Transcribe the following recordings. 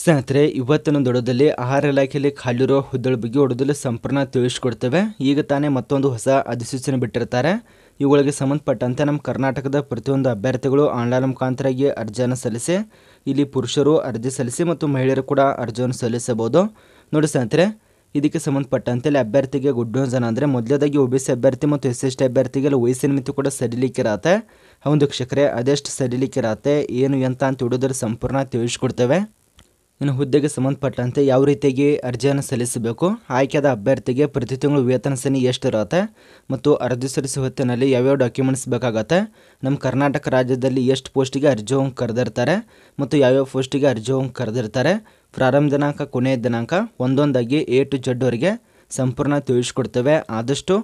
ಸ್ನೇಹಿತರೆ ಇವತ್ತಿನ ದೊಡ್ಡದಲ್ಲಿ ಆಹಾರ ಇಲಾಖೆಯಲ್ಲಿ ಖಾಲಿರೋ ಹುದ್ದೆಗಳ ಬಗ್ಗೆ ಹೊಡೆದಲ್ಲಿ ಸಂಪೂರ್ಣ ತಿಳಿಸ್ಕೊಡ್ತೇವೆ ಈಗ ತಾನೇ ಮತ್ತೊಂದು ಹೊಸ ಅಧಿಸೂಚನೆ ಬಿಟ್ಟಿರ್ತಾರೆ ಇವುಗಳಿಗೆ ಸಂಬಂಧಪಟ್ಟಂತೆ ನಮ್ಮ ಕರ್ನಾಟಕದ ಪ್ರತಿಯೊಂದು ಅಭ್ಯರ್ಥಿಗಳು ಆನ್ಲೈನ್ ಮುಖಾಂತರಾಗಿ ಅರ್ಜಿಯನ್ನು ಸಲ್ಲಿಸಿ ಇಲ್ಲಿ ಪುರುಷರು ಅರ್ಜಿ ಸಲ್ಲಿಸಿ ಮತ್ತು ಮಹಿಳೆಯರು ಕೂಡ ಅರ್ಜಿಯನ್ನು ಸಲ್ಲಿಸಬಹುದು ನೋಡಿ ಸ್ನೇಹಿತರೆ ಇದಕ್ಕೆ ಸಂಬಂಧಪಟ್ಟಂತೆ ಅಭ್ಯರ್ಥಿಗೆ ಗುಡ್ ನ್ಯೂಸ್ ಅಂದರೆ ಮೊದಲೇದಾಗಿ ಒ ಬಿ ಸಿ ಅಭ್ಯರ್ಥಿ ಮತ್ತು ಎಸ್ ಎಸ್ ಟಿ ಅಭ್ಯರ್ಥಿಗೆ ವಯಸ್ಸಿನ ಮಿತಿ ಕೂಡ ಸಡಿಲಿಕ್ಕಿರತ್ತೆ ಹೌದು ಶಿಕ್ಷಕರೇ ಅದೆಷ್ಟು ಸಡಿಲಿಕ್ಕಿರತ್ತೆ ಏನು ಎಂತ ಅಂತ ಹಿಡಿದ್ರೆ ಸಂಪೂರ್ಣ ತಿಳಿಸ್ಕೊಡ್ತೇವೆ ಇನ್ನು ಹುದ್ದೆಗೆ ಸಂಬಂಧಪಟ್ಟಂತೆ ಯಾವ ರೀತಿಯಾಗಿ ಅರ್ಜಿಯನ್ನು ಸಲ್ಲಿಸಬೇಕು ಆಯ್ಕೆಯಾದ ಅಭ್ಯರ್ಥಿಗೆ ಪ್ರತಿ ತಿಂಗಳು ವೇತನ ಸನಿ ಎಷ್ಟಿರುತ್ತೆ ಮತ್ತು ಅರ್ಜಿ ಸಲ್ಲಿಸುವ ಹೊತ್ತಿನಲ್ಲಿ ಯಾವ್ಯಾವ ಡಾಕ್ಯುಮೆಂಟ್ಸ್ ಬೇಕಾಗತ್ತೆ ನಮ್ಮ ಕರ್ನಾಟಕ ರಾಜ್ಯದಲ್ಲಿ ಎಷ್ಟು ಪೋಸ್ಟಿಗೆ ಅರ್ಜಿ ಹೋಗಿ ಕರೆದಿರ್ತಾರೆ ಮತ್ತು ಯಾವ್ಯಾವ ಪೋಸ್ಟಿಗೆ ಅರ್ಜಿ ಹೋಗಿ ಕರೆದಿರ್ತಾರೆ ಪ್ರಾರಂಭ ದಿನಾಂಕ ಕೊನೆಯ ದಿನಾಂಕ ಒಂದೊಂದಾಗಿ ಎ ಟು ಜಡ್ವರೆಗೆ ಸಂಪೂರ್ಣ ತಿಳಿಸ್ಕೊಡ್ತೇವೆ ಆದಷ್ಟು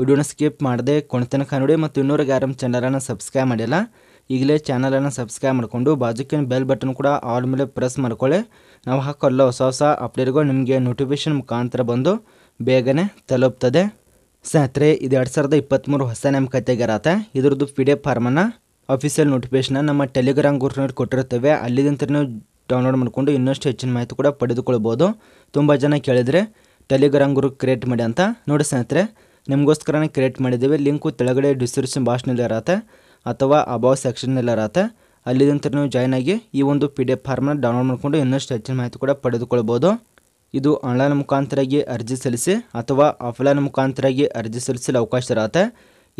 ವಿಡಿಯೋನ ಸ್ಕಿಪ್ ಮಾಡದೆ ಕೊನೆತನಕ ನೋಡಿ ಮತ್ತು ಇನ್ನೂರಿಗೆ ಯಾರು ಚಾನಲನ್ನು ಸಬ್ಸ್ಕ್ರೈಬ್ ಮಾಡಿಲ್ಲ ಈಗಲೇ ಚಾನಲನ್ನು ಸಬ್ಸ್ಕ್ರೈಬ್ ಮಾಡಿಕೊಂಡು ಬಾಜುಕಿನ ಬೆಲ್ ಬಟನ್ ಕೂಡ ಆಲ್ ಮೇಲೆ ಪ್ರೆಸ್ ಮಾಡ್ಕೊಳ್ಳಿ ನಾವು ಹಾಕೋಲ್ಲ ಹೊಸ ಹೊಸ ಅಪ್ಡೇಟ್ಗಳು ನಿಮಗೆ ನೋಟಿಫಿಕೇಷನ್ ಮುಖಾಂತರ ಬಂದು ಬೇಗನೆ ತಲುಪ್ತದೆ ಸ್ನೇಹಿತರೆ ಇದು ಎರಡು ಸಾವಿರದ ಇಪ್ಪತ್ತ್ಮೂರು ಹೊಸ ನಮ್ಮ ಕತೆಗಾರತ್ತೆ ಇದ್ರದ್ದು ಪಿ ಡಿ ಎಫ್ ಫಾರ್ಮನ್ನ ಅಫಿಷಿಯಲ್ ನೋಟಿಫಿಕೇಷನ್ ನಮ್ಮ ಟೆಲಿಗ್ರಾಮ್ ಗ್ರೂಪ್ನಲ್ಲಿ ಕೊಟ್ಟಿರ್ತೇವೆ ಅಲ್ಲಿಂದ ನೀವು ಡೌನ್ಲೋಡ್ ಮಾಡಿಕೊಂಡು ಇನ್ನಷ್ಟು ಹೆಚ್ಚಿನ ಮಾಹಿತಿ ಕೂಡ ಪಡೆದುಕೊಳ್ಬೋದು ತುಂಬ ಜನ ಕೇಳಿದರೆ ಟೆಲಿಗ್ರಾಮ್ ಗ್ರೂಪ್ ಕ್ರಿಯೇಟ್ ಮಾಡಿ ಅಂತ ನೋಡಿ ಸ್ನೇಹಿತರೆ ನಿಮಗೋಸ್ಕರನೇ ಕ್ರಿಯೇಟ್ ಮಾಡಿದ್ದೀವಿ ಲಿಂಕು ತೆಳಗಡೆ ಡಿಸ್ಕ್ರಿಪ್ಷನ್ ಬಾಕ್ಸ್ನಲ್ಲಿ ಇರತ್ತೆ ಅಥವಾ ಅಬಾವ್ ಎಲ್ಲ ಅಲ್ಲಿ ನಂತರ ನೀವು ಜಾಯ್ನ್ ಆಗಿ ಈ ಒಂದು ಪಿ ಡಿ ಎಫ್ ಫಾರ್ಮನ್ನು ಡೌನ್ಲೋಡ್ ಮಾಡಿಕೊಂಡು ಇನ್ನಷ್ಟು ಹೆಚ್ಚಿನ ಮಾಹಿತಿ ಕೂಡ ಪಡೆದುಕೊಳ್ಬೋದು ಇದು ಆನ್ಲೈನ್ ಮುಖಾಂತರಾಗಿ ಅರ್ಜಿ ಸಲ್ಲಿಸಿ ಅಥವಾ ಆಫ್ಲೈನ್ ಮುಖಾಂತರಾಗಿ ಅರ್ಜಿ ಸಲ್ಲಿಸಲು ಅವಕಾಶ ಇರತ್ತೆ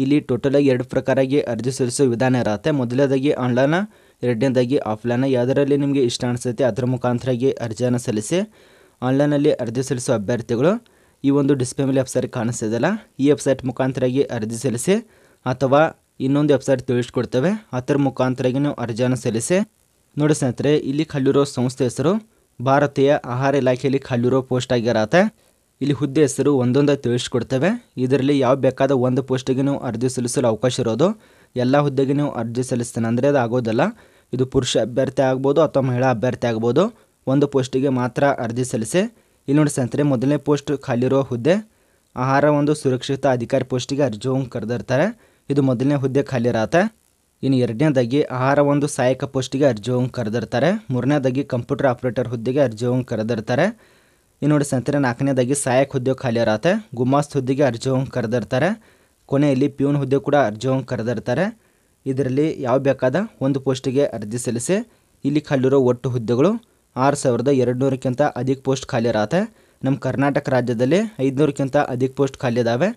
ಇಲ್ಲಿ ಟೋಟಲಾಗಿ ಎರಡು ಪ್ರಕಾರಾಗಿ ಅರ್ಜಿ ಸಲ್ಲಿಸುವ ವಿಧಾನ ಇರತ್ತೆ ಮೊದಲನೇದಾಗಿ ಆನ್ಲೈನ ಎರಡನೇದಾಗಿ ಆಫ್ಲೈನ ಯಾವುದರಲ್ಲಿ ನಿಮಗೆ ಇಷ್ಟ ಅನಿಸುತ್ತೆ ಅದರ ಮುಖಾಂತರಾಗಿ ಅರ್ಜಿಯನ್ನು ಸಲ್ಲಿಸಿ ಆನ್ಲೈನಲ್ಲಿ ಅರ್ಜಿ ಸಲ್ಲಿಸುವ ಅಭ್ಯರ್ಥಿಗಳು ಈ ಒಂದು ಡಿಸ್ಪ್ಲೇ ಮೇಲೆ ವೆಬ್ಸೈಟ್ ಕಾಣಿಸ್ತಿದೆಯಲ್ಲ ಈ ವೆಬ್ಸೈಟ್ ಮುಖಾಂತರಾಗಿ ಅರ್ಜಿ ಸಲ್ಲಿಸಿ ಅಥವಾ ಇನ್ನೊಂದು ವೆಬ್ಸೈಟ್ ತಿಳಿಸ್ಕೊಡ್ತೇವೆ ಅದರ ಮುಖಾಂತರಾಗಿ ನೀವು ಅರ್ಜಿಯನ್ನು ಸಲ್ಲಿಸಿ ನೋಡಿ ಸ್ನೇಹಿತರೆ ಇಲ್ಲಿ ಖಾಲಿರೋ ಸಂಸ್ಥೆ ಹೆಸರು ಭಾರತೀಯ ಆಹಾರ ಇಲಾಖೆಯಲ್ಲಿ ಖಾಲಿರೋ ಪೋಸ್ಟ್ ಆಗಿರತ್ತೆ ಇಲ್ಲಿ ಹುದ್ದೆ ಹೆಸರು ಒಂದೊಂದು ತಿಳಿಸ್ಕೊಡ್ತೇವೆ ಇದರಲ್ಲಿ ಯಾವ ಬೇಕಾದ ಒಂದು ಪೋಸ್ಟಿಗೆ ನೀವು ಅರ್ಜಿ ಸಲ್ಲಿಸಲು ಅವಕಾಶ ಇರೋದು ಎಲ್ಲ ಹುದ್ದೆಗೆ ನೀವು ಅರ್ಜಿ ಸಲ್ಲಿಸ್ತೇನೆ ಅಂದರೆ ಅದು ಆಗೋದಲ್ಲ ಇದು ಪುರುಷ ಅಭ್ಯರ್ಥಿ ಆಗ್ಬೋದು ಅಥವಾ ಮಹಿಳಾ ಅಭ್ಯರ್ಥಿ ಆಗ್ಬೋದು ಒಂದು ಪೋಸ್ಟಿಗೆ ಮಾತ್ರ ಅರ್ಜಿ ಸಲ್ಲಿಸಿ ಇಲ್ಲಿ ನೋಡಿ ಸ್ನೇಹಿತರೆ ಮೊದಲನೇ ಪೋಸ್ಟ್ ಖಾಲಿರೋ ಹುದ್ದೆ ಆಹಾರ ಒಂದು ಸುರಕ್ಷಿತ ಅಧಿಕಾರಿ ಪೋಸ್ಟಿಗೆ ಅರ್ಜಿ ಕರೆದಿರ್ತಾರೆ ಇದು ಮೊದಲನೇ ಹುದ್ದೆ ಖಾಲಿ ರಾತ ಇನ್ನು ಎರಡನೇದಾಗಿ ಆಹಾರ ಒಂದು ಸಹಾಯಕ ಪೋಸ್ಟಿಗೆ ಅರ್ಜಿ ಹೋಗಿ ಕರೆದಿರ್ತಾರೆ ಮೂರನೇದಾಗಿ ಕಂಪ್ಯೂಟರ್ ಆಪರೇಟರ್ ಹುದ್ದೆಗೆ ಅರ್ಜಿ ಹೋಗಿ ಕರೆದಿರ್ತಾರೆ ಇನ್ನು ನೋಡಿ ಸಂತೆ ನಾಲ್ಕನೇದಾಗಿ ಸಹಾಯಕ ಹುದ್ದೆ ಖಾಲಿ ಇರತ್ತೆ ಗುಮಾಸ್ತ ಹುದ್ದೆಗೆ ಅರ್ಜಿ ಹೋಗಿ ಕರೆದಿರ್ತಾರೆ ಕೊನೆಯಲ್ಲಿ ಪ್ಯೂನ್ ಹುದ್ದೆ ಕೂಡ ಅರ್ಜಿ ಹೋಗಿ ಕರೆದಿರ್ತಾರೆ ಇದರಲ್ಲಿ ಯಾವ ಬೇಕಾದ ಒಂದು ಪೋಸ್ಟಿಗೆ ಅರ್ಜಿ ಸಲ್ಲಿಸಿ ಇಲ್ಲಿ ಖಾಲಿರೋ ಒಟ್ಟು ಹುದ್ದೆಗಳು ಆರು ಸಾವಿರದ ಎರಡು ನೂರಕ್ಕಿಂತ ಅಧಿಕ ಪೋಸ್ಟ್ ಖಾಲಿ ಇರತ್ತೆ ನಮ್ಮ ಕರ್ನಾಟಕ ರಾಜ್ಯದಲ್ಲಿ ಐದುನೂರಕ್ಕಿಂತ ಅಧಿಕ ಪೋಸ್ಟ್ ಖಾಲಿ ಇದ್ದಾವೆ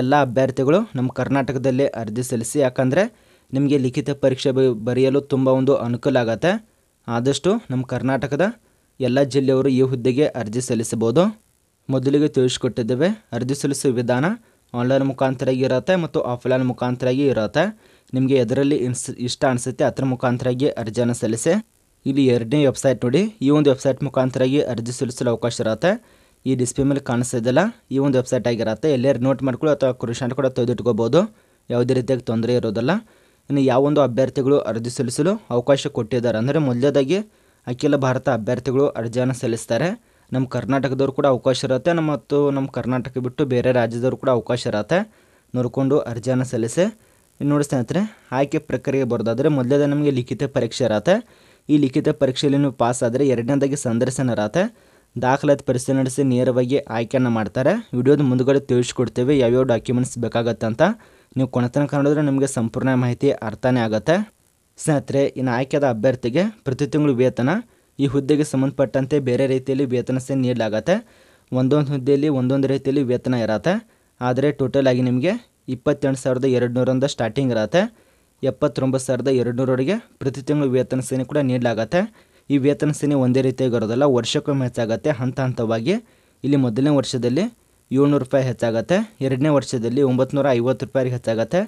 ಎಲ್ಲ ಅಭ್ಯರ್ಥಿಗಳು ನಮ್ಮ ಕರ್ನಾಟಕದಲ್ಲಿ ಅರ್ಜಿ ಸಲ್ಲಿಸಿ ಯಾಕಂದರೆ ನಿಮಗೆ ಲಿಖಿತ ಪರೀಕ್ಷೆ ಬರೆಯಲು ತುಂಬ ಒಂದು ಅನುಕೂಲ ಆಗತ್ತೆ ಆದಷ್ಟು ನಮ್ಮ ಕರ್ನಾಟಕದ ಎಲ್ಲ ಜಿಲ್ಲೆಯವರು ಈ ಹುದ್ದೆಗೆ ಅರ್ಜಿ ಸಲ್ಲಿಸಬಹುದು ಮೊದಲಿಗೆ ತಿಳಿಸ್ಕೊಟ್ಟಿದ್ದೇವೆ ಅರ್ಜಿ ಸಲ್ಲಿಸುವ ವಿಧಾನ ಆನ್ಲೈನ್ ಮುಖಾಂತರಾಗಿ ಇರುತ್ತೆ ಮತ್ತು ಆಫ್ಲೈನ್ ಮುಖಾಂತರಾಗಿ ಇರುತ್ತೆ ನಿಮಗೆ ಎದರಲ್ಲಿ ಇನ್ಸ್ ಇಷ್ಟ ಅನಿಸುತ್ತೆ ಅದರ ಮುಖಾಂತರಾಗಿ ಅರ್ಜಿಯನ್ನು ಸಲ್ಲಿಸಿ ಇಲ್ಲಿ ಎರಡನೇ ವೆಬ್ಸೈಟ್ ನೋಡಿ ಈ ಒಂದು ವೆಬ್ಸೈಟ್ ಮುಖಾಂತರಾಗಿ ಅರ್ಜಿ ಸಲ್ಲಿಸಲು ಅವಕಾಶ ಇರುತ್ತೆ ಈ ಡಿಸ್ಪ್ಲೇ ಮೇಲೆ ಕಾಣಿಸ್ತಿದ್ದಲ್ಲ ಈ ಒಂದು ವೆಬ್ಸೈಟ್ ಆಗಿರುತ್ತೆ ಎಲ್ಲೆರ್ ನೋಟ್ ಮಾಡ್ಕೊಳ್ಳಿ ಅಥವಾ ಕೃಷಿ ಕೂಡ ತೆಗೆದಿಟ್ಕೋಬೋದು ಯಾವುದೇ ರೀತಿಯಾಗಿ ತೊಂದರೆ ಇರೋದಲ್ಲ ಇನ್ನು ಯಾವೊಂದು ಅಭ್ಯರ್ಥಿಗಳು ಅರ್ಜಿ ಸಲ್ಲಿಸಲು ಅವಕಾಶ ಕೊಟ್ಟಿದ್ದಾರೆ ಅಂದರೆ ಮೊದಲದಾಗಿ ಅಖಿಲ ಭಾರತ ಅಭ್ಯರ್ಥಿಗಳು ಅರ್ಜಿಯನ್ನು ಸಲ್ಲಿಸ್ತಾರೆ ನಮ್ಮ ಕರ್ನಾಟಕದವ್ರು ಕೂಡ ಅವಕಾಶ ಇರುತ್ತೆ ನಮ್ಮ ಮತ್ತು ನಮ್ಮ ಕರ್ನಾಟಕ ಬಿಟ್ಟು ಬೇರೆ ರಾಜ್ಯದವರು ಕೂಡ ಅವಕಾಶ ಇರುತ್ತೆ ನೋಡಿಕೊಂಡು ಅರ್ಜಿಯನ್ನು ಸಲ್ಲಿಸಿ ನೋಡಿ ಸ್ನೇಹಿತರೆ ಆಯ್ಕೆ ಪ್ರಕ್ರಿಯೆ ಬರೋದಾದರೆ ಮೊದಲೇದ ನಮಗೆ ಲಿಖಿತ ಪರೀಕ್ಷೆ ಇರತ್ತೆ ಈ ಲಿಖಿತ ಪರೀಕ್ಷೆಯಲ್ಲಿ ನೀವು ಪಾಸ್ ಆದರೆ ಎರಡನೇದಾಗಿ ಸಂದರ್ಶನ ಇರತ್ತೆ ದಾಖಲಾತಿ ಪರಿಶೀಲನೆ ನಡೆಸಿ ನೇರವಾಗಿ ಆಯ್ಕೆಯನ್ನು ಮಾಡ್ತಾರೆ ವಿಡಿಯೋದ ಮುಂದುಗಡೆ ತಿಳಿಸ್ಕೊಡ್ತೇವೆ ಯಾವ್ಯಾವ ಡಾಕ್ಯುಮೆಂಟ್ಸ್ ಅಂತ ನೀವು ಕೊನೆತನ ನೋಡಿದ್ರೆ ನಿಮಗೆ ಸಂಪೂರ್ಣ ಮಾಹಿತಿ ಅರ್ಥನೇ ಆಗುತ್ತೆ ಸ್ನೇಹಿತರೆ ಇನ್ನು ಆಯ್ಕೆದ ಅಭ್ಯರ್ಥಿಗೆ ಪ್ರತಿ ತಿಂಗಳು ವೇತನ ಈ ಹುದ್ದೆಗೆ ಸಂಬಂಧಪಟ್ಟಂತೆ ಬೇರೆ ರೀತಿಯಲ್ಲಿ ವೇತನ ಸಹ ನೀಡಲಾಗತ್ತೆ ಒಂದೊಂದು ಹುದ್ದೆಯಲ್ಲಿ ಒಂದೊಂದು ರೀತಿಯಲ್ಲಿ ವೇತನ ಇರತ್ತೆ ಆದರೆ ಟೋಟಲ್ ಆಗಿ ನಿಮಗೆ ಇಪ್ಪತ್ತೆರಡು ಸಾವಿರದ ಎರಡು ಸ್ಟಾರ್ಟಿಂಗ್ ಇರತ್ತೆ ಎಪ್ಪತ್ತೊಂಬತ್ತು ಸಾವಿರದ ಎರಡುನೂರವರೆಗೆ ಪ್ರತಿ ತಿಂಗಳು ವೇತನ ಸೇನೆ ಕೂಡ ನೀಡಲಾಗತ್ತೆ ಈ ವೇತನ ಸೇನೆ ಒಂದೇ ರೀತಿಯಾಗಿರೋದಲ್ಲ ವರ್ಷಕ್ಕೊಮ್ಮೆ ಹೆಚ್ಚಾಗುತ್ತೆ ಹಂತ ಹಂತವಾಗಿ ಇಲ್ಲಿ ಮೊದಲನೇ ವರ್ಷದಲ್ಲಿ ಏಳ್ನೂರು ರೂಪಾಯಿ ಹೆಚ್ಚಾಗುತ್ತೆ ಎರಡನೇ ವರ್ಷದಲ್ಲಿ ಒಂಬತ್ತು ಐವತ್ತು ರೂಪಾಯಿ ಹೆಚ್ಚಾಗುತ್ತೆ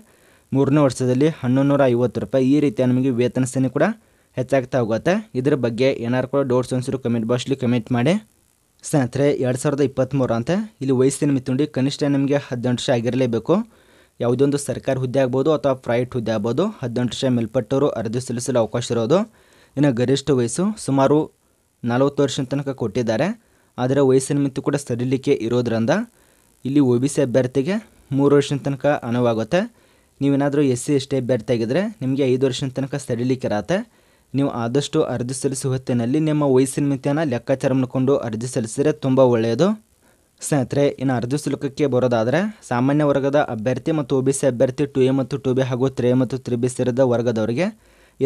ಮೂರನೇ ವರ್ಷದಲ್ಲಿ ನೂರ ಐವತ್ತು ರೂಪಾಯಿ ಈ ರೀತಿಯ ನಮಗೆ ವೇತನ ಸೇನೆ ಕೂಡ ಹೆಚ್ಚಾಗ್ತಾ ಹೋಗುತ್ತೆ ಇದರ ಬಗ್ಗೆ ಏನಾರು ಕೂಡ ಡೌಟ್ಸ್ ಅನ್ಸಿರು ಕಮೆಂಟ್ ಬಾಕ್ಸ್ಲಿ ಕಮೆಂಟ್ ಮಾಡಿ ಸ್ನೇಹಿತರೆ ಎರಡು ಸಾವಿರದ ಇಪ್ಪತ್ತ್ಮೂರು ಅಂತ ಇಲ್ಲಿ ವಯಸ್ಸಿನ ಮಿತುಂಡಿ ಕನಿಷ್ಠ ನಿಮಗೆ ಹದಿನೆಂಟು ವರ್ಷ ಆಗಿರಲೇಬೇಕು ಯಾವುದೊಂದು ಸರ್ಕಾರಿ ಹುದ್ದೆ ಆಗ್ಬೋದು ಅಥವಾ ಪ್ರೈವೇಟ್ ಹುದ್ದೆ ಆಗ್ಬೋದು ಹದಿನೆಂಟು ವರ್ಷ ಮೇಲ್ಪಟ್ಟವರು ಅರ್ಜಿ ಸಲ್ಲಿಸಲು ಅವಕಾಶ ಇರೋದು ಇನ್ನು ಗರಿಷ್ಠ ವಯಸ್ಸು ಸುಮಾರು ನಲವತ್ತು ವರ್ಷದ ತನಕ ಕೊಟ್ಟಿದ್ದಾರೆ ಆದರೆ ವಯಸ್ಸಿನ ಮಿತಿ ಕೂಡ ಸಡಿಲಿಕೆ ಇರೋದ್ರಿಂದ ಇಲ್ಲಿ ಒ ಬಿ ಸಿ ಅಭ್ಯರ್ಥಿಗೆ ಮೂರು ವರ್ಷದ ತನಕ ಅನುವಾಗುತ್ತೆ ನೀವೇನಾದರೂ ಎಸ್ ಸಿ ಎಸ್ ಟಿ ಅಭ್ಯರ್ಥಿ ಆಗಿದ್ದರೆ ನಿಮಗೆ ಐದು ವರ್ಷದ ತನಕ ಸಡಿಲಿಕ್ಕೆ ಇರತ್ತೆ ನೀವು ಆದಷ್ಟು ಅರ್ಜಿ ಸಲ್ಲಿಸುವ ಹೊತ್ತಿನಲ್ಲಿ ನಿಮ್ಮ ವಯಸ್ಸಿನ ಮಿತಿಯನ್ನು ಲೆಕ್ಕಾಚಾರ ಮಾಡಿಕೊಂಡು ಅರ್ಜಿ ಸಲ್ಲಿಸಿದರೆ ತುಂಬ ಒಳ್ಳೆಯದು ಸ್ನೇಹಿತರೆ ಇನ್ನು ಅರ್ಜಿ ಶುಲ್ಕಕ್ಕೆ ಬರೋದಾದರೆ ಸಾಮಾನ್ಯ ವರ್ಗದ ಅಭ್ಯರ್ಥಿ ಮತ್ತು ಒ ಬಿ ಸಿ ಅಭ್ಯರ್ಥಿ ಟು ಎ ಮತ್ತು ಟು ಬಿ ಹಾಗೂ ತ್ರೇ ಮತ್ತು ತ್ರಿ ಬಿ ಸೇರಿದ ವರ್ಗದವರಿಗೆ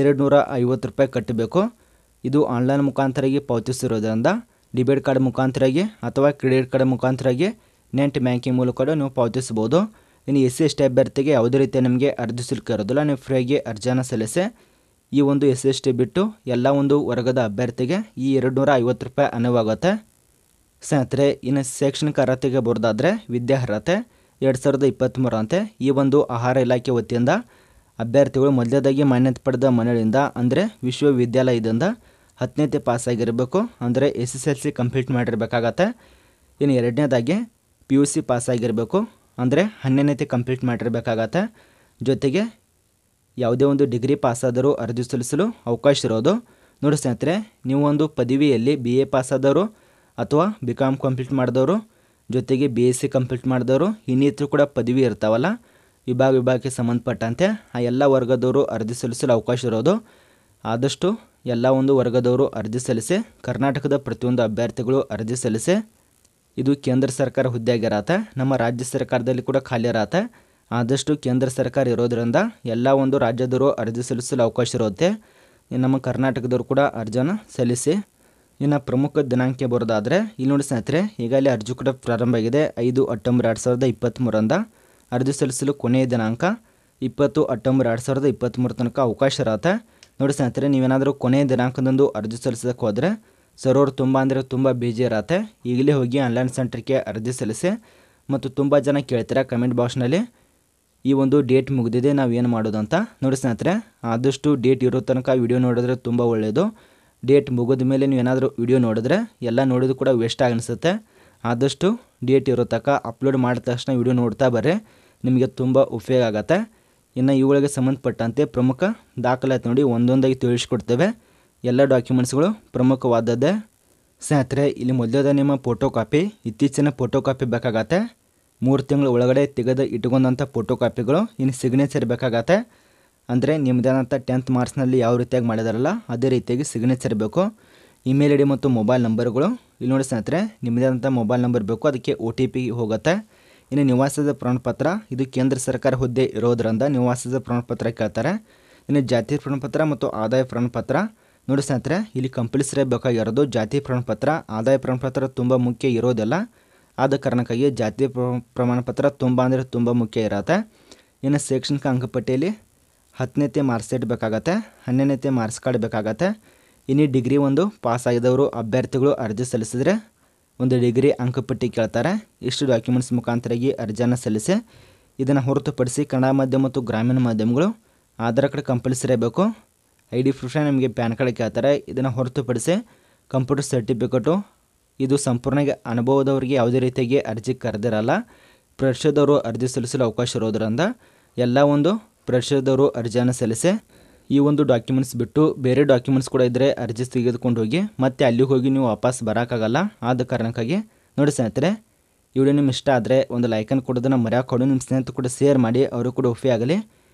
ಎರಡು ನೂರ ಐವತ್ತು ರೂಪಾಯಿ ಕಟ್ಟಬೇಕು ಇದು ಆನ್ಲೈನ್ ಮುಖಾಂತರಾಗಿ ಪಾವತಿಸಿರೋದ್ರಿಂದ ಡೆಬಿಟ್ ಕಾರ್ಡ್ ಮುಖಾಂತರಾಗಿ ಅಥವಾ ಕ್ರೆಡಿಟ್ ಕಾರ್ಡ್ ಮುಖಾಂತರಾಗಿ ನೆಟ್ ಬ್ಯಾಂಕಿಂಗ್ ಮೂಲಕ ನೀವು ಪಾವತಿಸ್ಬೋದು ಇನ್ನು ಎಸ್ ಸಿ ಎಸ್ ಟಿ ಅಭ್ಯರ್ಥಿಗೆ ಯಾವುದೇ ರೀತಿ ನಿಮಗೆ ಅರ್ಜಿ ಸಿಲ್ಕಿರೋದಿಲ್ಲ ನೀವು ಫ್ರೀಯಾಗಿ ಅರ್ಜಿಯನ್ನು ಸಲ್ಲಿಸಿ ಈ ಒಂದು ಎಸ್ ಸಿ ಎಸ್ ಟಿ ಬಿಟ್ಟು ಎಲ್ಲ ಒಂದು ವರ್ಗದ ಅಭ್ಯರ್ಥಿಗೆ ಈ ಎರಡು ನೂರ ಐವತ್ತು ರೂಪಾಯಿ ಅನುವಾಗುತ್ತೆ ಸ್ನೇಹಿತರೆ ಇನ್ನು ಶೈಕ್ಷಣಿಕ ಅರ್ಹತೆಗೆ ಬರೋದಾದರೆ ವಿದ್ಯಾರ್ಹತೆ ಎರಡು ಸಾವಿರದ ಇಪ್ಪತ್ತ್ಮೂರಂತೆ ಈ ಒಂದು ಆಹಾರ ಇಲಾಖೆ ವತಿಯಿಂದ ಅಭ್ಯರ್ಥಿಗಳು ಮೊದಲನೇದಾಗಿ ಮಾನ್ಯತೆ ಪಡೆದ ಮನೆಯಿಂದ ಅಂದರೆ ವಿಶ್ವವಿದ್ಯಾಲಯದಿಂದ ಹತ್ತನೇತೆ ಪಾಸಾಗಿರಬೇಕು ಅಂದರೆ S S L C complete ಮಾಡಿರಬೇಕಾಗತ್ತೆ ಇನ್ನು ಎರಡನೇದಾಗಿ ಪಿ ಯು ಸಿ ಪಾಸಾಗಿರಬೇಕು ಅಂದರೆ ಹನ್ನೆರಡನೇತಿ ಕಂಪ್ಲೀಟ್ ಮಾಡಿರಬೇಕಾಗತ್ತೆ ಜೊತೆಗೆ ಯಾವುದೇ ಒಂದು ಡಿಗ್ರಿ ಪಾಸಾದರೂ ಅರ್ಜಿ ಸಲ್ಲಿಸಲು ಅವಕಾಶ ಇರೋದು ನೋಡಿ ಸ್ನೇಹಿತರೆ ನೀವು ಒಂದು ಪದವಿಯಲ್ಲಿ ಬಿ ಎ ಪಾಸಾದವರು ಅಥವಾ ಬಿ ಕಾಮ್ ಕಂಪ್ಲೀಟ್ ಮಾಡಿದವರು ಜೊತೆಗೆ ಬಿ ಎಸ್ ಸಿ ಕಂಪ್ಲೀಟ್ ಮಾಡಿದವರು ಇನ್ನಿತರೂ ಕೂಡ ಪದವಿ ಇರ್ತಾವಲ್ಲ ವಿಭಾಗ ವಿಭಾಗಕ್ಕೆ ಸಂಬಂಧಪಟ್ಟಂತೆ ಆ ಎಲ್ಲ ವರ್ಗದವರು ಅರ್ಜಿ ಸಲ್ಲಿಸಲು ಅವಕಾಶ ಇರೋದು ಆದಷ್ಟು ಎಲ್ಲ ಒಂದು ವರ್ಗದವರು ಅರ್ಜಿ ಸಲ್ಲಿಸಿ ಕರ್ನಾಟಕದ ಪ್ರತಿಯೊಂದು ಅಭ್ಯರ್ಥಿಗಳು ಅರ್ಜಿ ಸಲ್ಲಿಸಿ ಇದು ಕೇಂದ್ರ ಸರ್ಕಾರ ಹುದ್ದೆಯಾಗಿರತ್ತೆ ನಮ್ಮ ರಾಜ್ಯ ಸರ್ಕಾರದಲ್ಲಿ ಕೂಡ ಖಾಲಿ ಇರತ್ತೆ ಆದಷ್ಟು ಕೇಂದ್ರ ಸರ್ಕಾರ ಇರೋದರಿಂದ ಎಲ್ಲ ಒಂದು ರಾಜ್ಯದವರು ಅರ್ಜಿ ಸಲ್ಲಿಸಲು ಅವಕಾಶ ಇರುತ್ತೆ ನಮ್ಮ ಕರ್ನಾಟಕದವರು ಕೂಡ ಅರ್ಜಿನ ಸಲ್ಲಿಸಿ ಇನ್ನು ಪ್ರಮುಖ ದಿನಾಂಕ ಬರೋದಾದರೆ ಇಲ್ಲಿ ನೋಡಿ ಸ್ನೇಹಿತರೆ ಈಗಾಗಲೇ ಅರ್ಜಿ ಕೂಡ ಪ್ರಾರಂಭ ಆಗಿದೆ ಐದು ಅಕ್ಟೋಬರ್ ಎರಡು ಸಾವಿರದ ಇಪ್ಪತ್ತ್ಮೂರಂದ ಅರ್ಜಿ ಸಲ್ಲಿಸಲು ಕೊನೆಯ ದಿನಾಂಕ ಇಪ್ಪತ್ತು ಅಕ್ಟೋಬರ್ ಎರಡು ಸಾವಿರದ ಇಪ್ಪತ್ತ್ಮೂರು ತನಕ ಅವಕಾಶ ಇರತ್ತೆ ನೋಡಿ ಸ್ನೇಹಿತರೆ ನೀವೇನಾದರೂ ಕೊನೆಯ ದಿನಾಂಕದಂದು ಅರ್ಜಿ ಸಲ್ಲಿಸೋದಕ್ಕೆ ಹೋದರೆ ಸರ್ವರ್ ತುಂಬ ಅಂದರೆ ತುಂಬ ಬಿಜಿ ಇರತ್ತೆ ಈಗಲೇ ಹೋಗಿ ಆನ್ಲೈನ್ ಸೆಂಟ್ರಿಗೆ ಅರ್ಜಿ ಸಲ್ಲಿಸಿ ಮತ್ತು ತುಂಬ ಜನ ಕೇಳ್ತಾರೆ ಕಮೆಂಟ್ ಬಾಕ್ಸ್ನಲ್ಲಿ ಈ ಒಂದು ಡೇಟ್ ಮುಗಿದಿದೆ ನಾವು ಏನು ಮಾಡೋದು ಅಂತ ನೋಡಿ ಸ್ನೇಹಿತರೆ ಆದಷ್ಟು ಡೇಟ್ ಇರೋ ತನಕ ವಿಡಿಯೋ ನೋಡಿದ್ರೆ ತುಂಬ ಒಳ್ಳೆಯದು ಡೇಟ್ ಮುಗಿದ ಮೇಲೆ ನೀವು ಏನಾದರೂ ವಿಡಿಯೋ ನೋಡಿದ್ರೆ ಎಲ್ಲ ನೋಡೋದು ಕೂಡ ವೇಸ್ಟ್ ಆಗಿ ಅನಿಸುತ್ತೆ ಆದಷ್ಟು ಡೇಟ್ ಇರೋ ತನಕ ಅಪ್ಲೋಡ್ ಮಾಡಿದ ತಕ್ಷಣ ವಿಡಿಯೋ ನೋಡ್ತಾ ಬರ್ರಿ ನಿಮಗೆ ತುಂಬ ಉಪಯೋಗ ಆಗುತ್ತೆ ಇನ್ನು ಇವುಗಳಿಗೆ ಸಂಬಂಧಪಟ್ಟಂತೆ ಪ್ರಮುಖ ದಾಖಲಾತಿ ನೋಡಿ ಒಂದೊಂದಾಗಿ ತಿಳಿಸ್ಕೊಡ್ತೇವೆ ಎಲ್ಲ ಡಾಕ್ಯುಮೆಂಟ್ಸ್ಗಳು ಪ್ರಮುಖವಾದದ್ದೇ ಸ್ನೇಹಿತರೆ ಇಲ್ಲಿ ಮೊದಲದ ನಿಮ್ಮ ಫೋಟೋ ಕಾಪಿ ಇತ್ತೀಚಿನ ಫೋಟೋ ಕಾಪಿ ಬೇಕಾಗತ್ತೆ ಮೂರು ತಿಂಗಳ ಒಳಗಡೆ ತೆಗೆದು ಇಟ್ಕೊಂಡಂಥ ಫೋಟೋ ಕಾಪಿಗಳು ಇನ್ನು ಸಿಗ್ನೇಚರ್ ಬೇಕಾಗತ್ತೆ ಅಂದರೆ ನಿಮ್ಮದೇನಂಥ ಟೆಂತ್ ಮಾರ್ಚ್ನಲ್ಲಿ ಯಾವ ರೀತಿಯಾಗಿ ಮಾಡಿದಾರಲ್ಲ ಅದೇ ರೀತಿಯಾಗಿ ಸಿಗ್ನೇಚರ್ ಬೇಕು ಇಮೇಲ್ ಐ ಡಿ ಮತ್ತು ಮೊಬೈಲ್ ನಂಬರ್ಗಳು ಇಲ್ಲಿ ನೋಡಿ ಸ್ನೇಹಿತರೆ ಆದಂಥ ಮೊಬೈಲ್ ನಂಬರ್ ಬೇಕು ಅದಕ್ಕೆ ಒ ಟಿ ಪಿ ಹೋಗುತ್ತೆ ಇನ್ನು ನಿವಾಸದ ಪ್ರಮಾಣಪತ್ರ ಇದು ಕೇಂದ್ರ ಸರ್ಕಾರ ಹುದ್ದೆ ಇರೋದ್ರಿಂದ ನಿವಾಸದ ಪ್ರಮಾಣಪತ್ರ ಕೇಳ್ತಾರೆ ಇನ್ನು ಜಾತಿ ಪ್ರಮಾಣಪತ್ರ ಮತ್ತು ಆದಾಯ ಪ್ರಮಾಣಪತ್ರ ನೋಡಿ ಸ್ನೇಹಿತರೆ ಇಲ್ಲಿ ಕಂಪಲ್ಸರಿ ಬೇಕಾಗಿರೋದು ಜಾತಿ ಪ್ರಮಾಣಪತ್ರ ಆದಾಯ ಪ್ರಮಾಣಪತ್ರ ತುಂಬ ಮುಖ್ಯ ಇರೋದಿಲ್ಲ ಆದ ಕಾರಣಕ್ಕಾಗಿ ಜಾತಿ ಪ್ರಮಾಣಪತ್ರ ತುಂಬ ಅಂದರೆ ತುಂಬ ಮುಖ್ಯ ಇರುತ್ತೆ ಇನ್ನು ಶೈಕ್ಷಣಿಕ ಅಂಕಪಟ್ಟಿಯಲ್ಲಿ ಹತ್ತನೇತೆ ಮಾರ್ಕ್ಸ್ ಶೀಟ್ ಬೇಕಾಗತ್ತೆ ಹನ್ನೆರಡನೇತೆ ಮಾರ್ಕ್ಸ್ ಕಾರ್ಡ್ ಬೇಕಾಗತ್ತೆ ಇನ್ನು ಡಿಗ್ರಿ ಒಂದು ಪಾಸ್ ಆಗಿದವರು ಅಭ್ಯರ್ಥಿಗಳು ಅರ್ಜಿ ಸಲ್ಲಿಸಿದರೆ ಒಂದು ಡಿಗ್ರಿ ಅಂಕಪಟ್ಟಿ ಕೇಳ್ತಾರೆ ಇಷ್ಟು ಡಾಕ್ಯುಮೆಂಟ್ಸ್ ಮುಖಾಂತರಾಗಿ ಅರ್ಜಿಯನ್ನು ಸಲ್ಲಿಸಿ ಇದನ್ನು ಹೊರತುಪಡಿಸಿ ಕನ್ನಡ ಮಾಧ್ಯಮ ಮತ್ತು ಗ್ರಾಮೀಣ ಮಾಧ್ಯಮಗಳು ಆಧಾರ್ ಕಾರ್ಡ್ ಕಂಪಲ್ಸರಿ ಬೇಕು ಐ ಡಿ ಪ್ರೂಫ್ ನಮಗೆ ಪ್ಯಾನ್ ಕಾರ್ಡ್ ಕೇಳ್ತಾರೆ ಇದನ್ನು ಹೊರತುಪಡಿಸಿ ಕಂಪ್ಯೂಟರ್ ಸರ್ಟಿಫಿಕೇಟು ಇದು ಸಂಪೂರ್ಣವಾಗಿ ಅನುಭವದವರಿಗೆ ಯಾವುದೇ ರೀತಿಯಾಗಿ ಅರ್ಜಿ ಕರೆದಿರಲ್ಲ ಪ್ರವೇಶದವರು ಅರ್ಜಿ ಸಲ್ಲಿಸಲು ಅವಕಾಶ ಇರೋದರಿಂದ ಎಲ್ಲ ಒಂದು ಪ್ರವೇಶದವರು ಅರ್ಜಿಯನ್ನು ಸಲ್ಲಿಸಿ ಈ ಒಂದು ಡಾಕ್ಯುಮೆಂಟ್ಸ್ ಬಿಟ್ಟು ಬೇರೆ ಡಾಕ್ಯುಮೆಂಟ್ಸ್ ಕೂಡ ಇದ್ದರೆ ಅರ್ಜಿ ತೆಗೆದುಕೊಂಡು ಹೋಗಿ ಮತ್ತೆ ಅಲ್ಲಿಗೆ ಹೋಗಿ ನೀವು ವಾಪಸ್ ಬರೋಕ್ಕಾಗಲ್ಲ ಆದ ಕಾರಣಕ್ಕಾಗಿ ನೋಡಿ ಸ್ನೇಹಿತರೆ ಈ ವಿಡಿಯೋ ಇಷ್ಟ ಆದರೆ ಒಂದು ಲೈಕನ್ನು ಕೊಡೋದನ್ನು ಮರೆಯೋಕೊಂಡು ನಿಮ್ಮ ಸ್ನೇಹಿತರು ಕೂಡ ಶೇರ್ ಮಾಡಿ ಅವರು ಕೂಡ ಉಪಯೋಗ ಆಗಲಿ